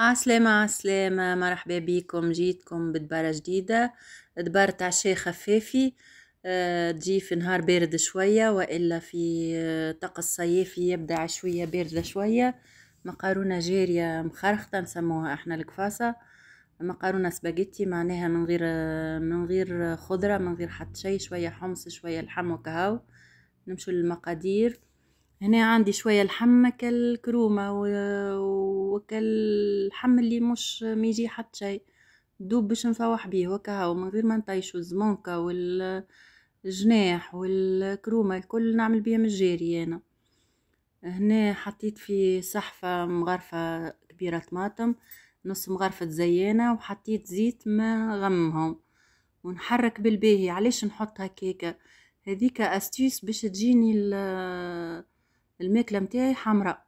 عسلامة عسلامة مرحبا بيكم جيتكم بدبارة جديدة دبارة عشاء خفافي آه، تجي في نهار بارد شوية وإلا في آه، طقس صيفي يبدأ عشوية باردة شوية مقارونة جارية مخرخطة نسموها احنا الكفاسة مقارونة سباجيتي معناها من غير آه، من غير خضرة من غير حتى شي شوية حمص شوية لحم وكهو نمشو للمقادير هنا عندي شويه لحم كالكرومه وكالحم اللي مش ميجي حتى شيء دوب باش نفوح بيه وكهو من غير ما نطيشو الزمونكا والجناح والكرومه الكل نعمل من الجاري انا هنا حطيت في صحفه مغرفه كبيره طماطم نص مغرفه زيانه وحطيت زيت ما غمهم ونحرك بالباهي علاش نحط هكاكا هذيك استيس باش تجيني الماكله متاعي حمراء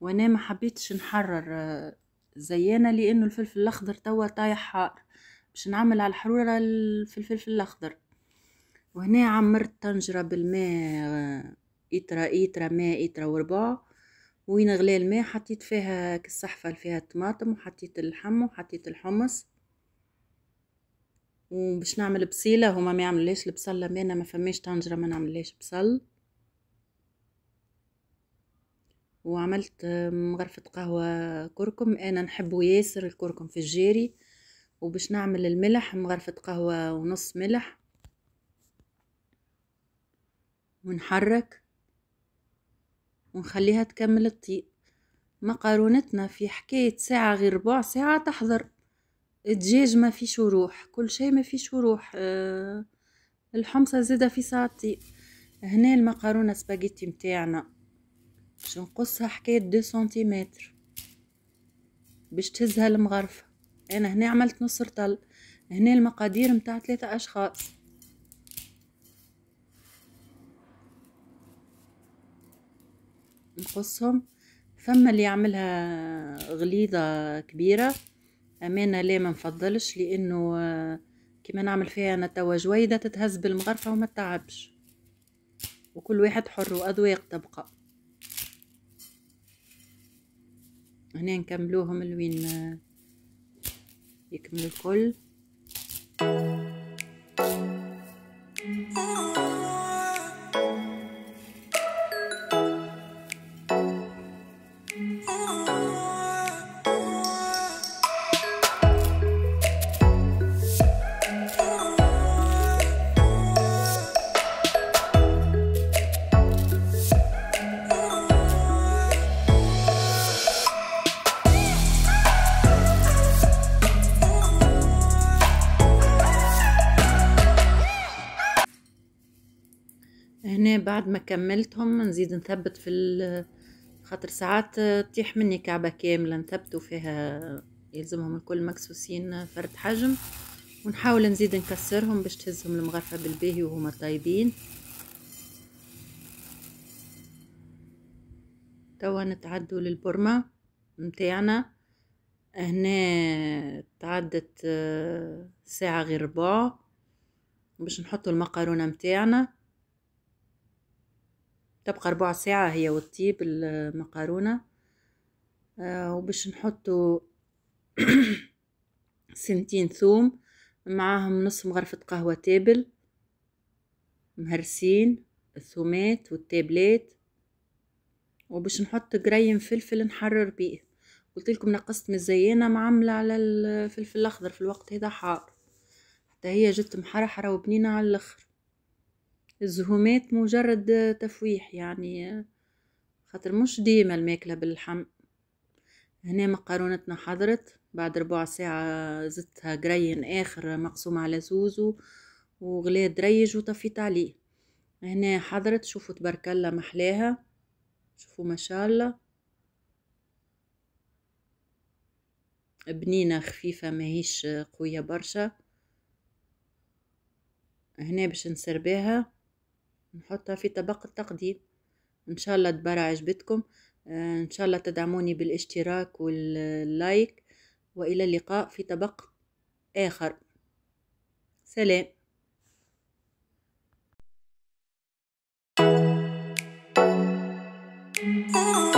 وانا ما حبيتش نحرر آه، زيانه لانه الفلفل الاخضر توا طايح حار باش نعمل على الحرورة الفلفل الاخضر وهنا عمرت طنجرة بالماء آه، إترا إترا ماء إترا وربع وين غلا الماء حطيت فيها كالصحفة اللي فيها الطماطم وحطيت اللحم وحطيت الحمص وباش نعمل بصيلة هما ما يعملوش البصل لما ما فماش طنجرة ما نعملهاش بصل وعملت غرفة قهوة كركم أنا نحب ياسر الكركم في الجيري وباش نعمل الملح مغرفة قهوة ونص ملح ونحرك ونخليها تكمل تطيب مقارونتنا في حكاية ساعة غير ربع ساعة تحضر الدجاج ما فيش وروح كل شيء ما فيش وروح آه، الحمصة زادة في ساعة تطيب هنا المقارونة سباجيتي متاعنا باش نقصها حكاية دو سنتيمتر باش تهزها المغرفة انا هنا عملت نص رطل هنا المقادير متاع ثلاثة اشخاص نقصهم فما اللي يعملها غليظة كبيرة أمانة لا ما نفضلش لأنه آه، كيما نعمل فيها أنا توا جويدة تتهز بالمغرفة وما تتعبش وكل واحد حر وأذواق تبقى هنا نكملوهم لوين يكملوا الكل هنا بعد ما كملتهم نزيد نثبت في خاطر ساعات تطيح مني كعبة كاملة نثبتوا فيها يلزمهم الكل مكسوسين فرد حجم ونحاول نزيد نكسرهم باش تهزهم المغرفة بالباهي وهما طايبين توا نتعدوا للبرمة متاعنا هنا تعدت آه، ساعة غير ربع باش نحطوا المقرونة متاعنا تبقى ربع ساعة هي وتطيب المقارونة آه، وباش نحطو سنتين ثوم معاهم نص مغرفة قهوة تابل مهرسين الثومات والتابلات وباش نحط قريم فلفل نحرر بيه قلت لكم نقصت من الزيانه معمله على الفلفل الاخضر في الوقت هذا حار حتى هي جت محرحره وبنينه على الاخر الزهومات مجرد تفويح يعني خاطر مش ديما الماكلة باللحم هنا مقارونتنا حضرت بعد ربع ساعة زدتها جرين آخر مقسوم على زوزو وغلاه دريج وطفيت عليه هنا حضرت شوفوا تبارك الله محلاها شوفوا ما شاء الله بنينة خفيفة ماهيش قوية برشا هنا باش نسرباها نحطها في طبق التقديم ان شاء الله دبارة عجبتكم آه، ان شاء الله تدعموني بالاشتراك واللايك والى اللقاء في طبق اخر سلام Oh